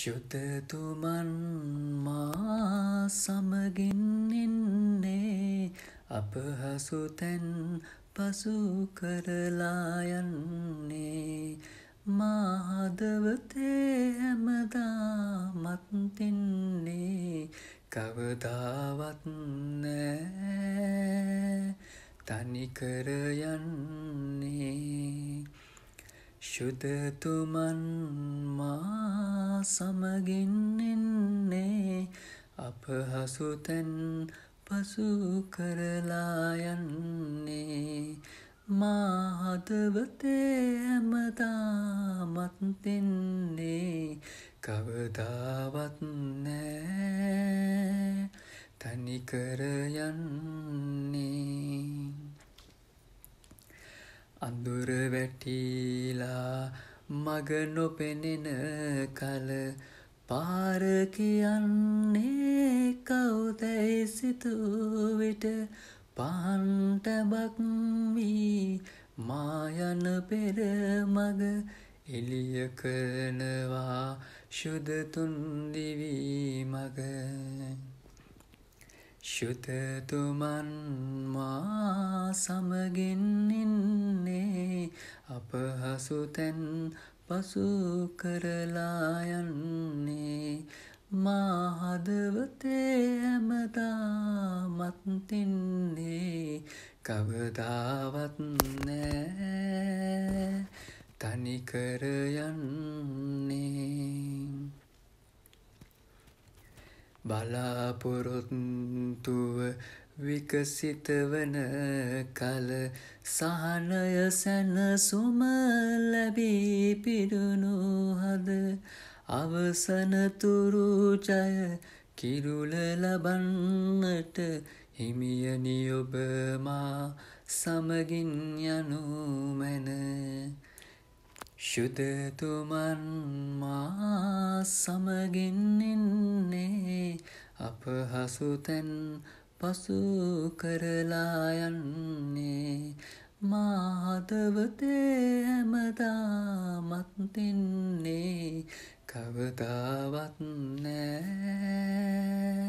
ශුතතුමන් මා සමගින් එන්නේ අපහසුතැන් පසු කරලා යන්නේ මාදවතේ හැමදාමත් තින්නේ කවදාවත් නෑ තනිකර යන්නේ ශුදතුමන් මා සමගින් එන්නේ අප හසුතැන් පසු කරලා යන්නේ මාහදවතේ ඇමතාමත් දෙන්නේ කවදාවත් නෑ තනිකර යන්නේ අඳුර වැටිලා මග නොපෙනෙන කල පාර කියන්නේ කවුදැයි සිතුවිට පහන්ටබක් වී මායන පෙරමග එලිය කරනවා ශුදතුන්දිවී මග ශුතතුමන් මා සමගින් ඉන්නේ අප හසුතැන් පසු කරලා යන්නේ මා හදවතේ ඇමතාමත් තින්නේ කවදාවත් නෑ තනිකර යන්නේ බලාපොරොත්තුව විකසිත වන කල සහනය සැනසුම ලැබී පිරුණු හද අවසනතුරුචය කිරුල ලබන්නට හිමියනි ඔබමා සමගින් යනුමැන ශුදතුමන් මා සමගින් ඉන්නේ අප හසුතැන් පසු කරලා යන්නේ මාදවතේ හැමදාමත් තින්නේ කවදාවත් නෑ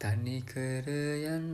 තනිකර යන්න